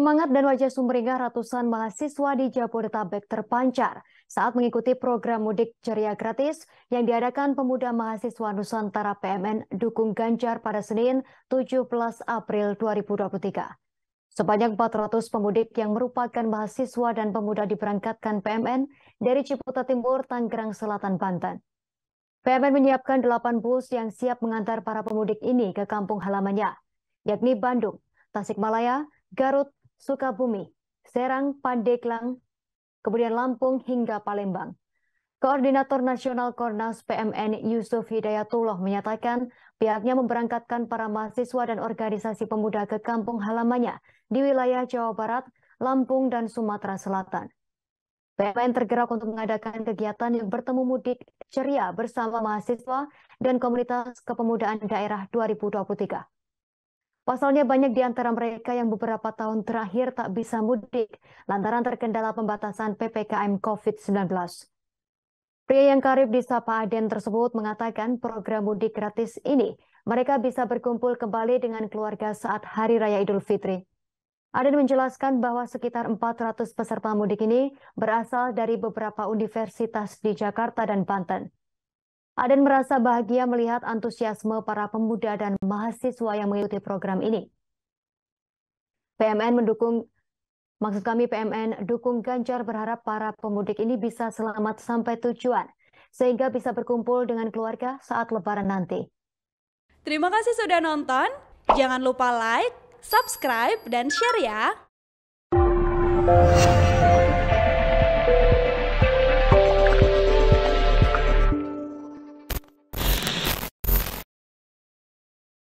Semangat dan wajah sumringah ratusan mahasiswa di Jabodetabek terpancar saat mengikuti program mudik ceria gratis yang diadakan Pemuda Mahasiswa Nusantara PMN Dukung Ganjar pada Senin 17 April 2023. Sebanyak 400 pemudik yang merupakan mahasiswa dan pemuda diberangkatkan PMN dari Ciputa Timur, Tanggerang Selatan, Banten. PMN menyiapkan 8 bus yang siap mengantar para pemudik ini ke kampung halamannya, yakni Bandung, Tasikmalaya, Garut, Sukabumi, Serang, Pandeglang, kemudian Lampung hingga Palembang. Koordinator Nasional Kornas PMN Yusuf Hidayatullah menyatakan pihaknya memberangkatkan para mahasiswa dan organisasi pemuda ke kampung halamannya di wilayah Jawa Barat, Lampung, dan Sumatera Selatan. PMN tergerak untuk mengadakan kegiatan yang bertemu mudik ceria bersama mahasiswa dan komunitas kepemudaan daerah 2023. Pasalnya banyak di antara mereka yang beberapa tahun terakhir tak bisa mudik lantaran terkendala pembatasan PPKM COVID-19. Pria yang karib di Sapa Aden tersebut mengatakan program mudik gratis ini mereka bisa berkumpul kembali dengan keluarga saat Hari Raya Idul Fitri. Aden menjelaskan bahwa sekitar 400 peserta mudik ini berasal dari beberapa universitas di Jakarta dan Banten. Aden merasa bahagia melihat antusiasme para pemuda dan mahasiswa yang mengikuti program ini. PMN mendukung, maksud kami PMN dukung Ganjar berharap para pemudik ini bisa selamat sampai tujuan, sehingga bisa berkumpul dengan keluarga saat lebaran nanti. Terima kasih sudah nonton, jangan lupa like, subscribe, dan share ya!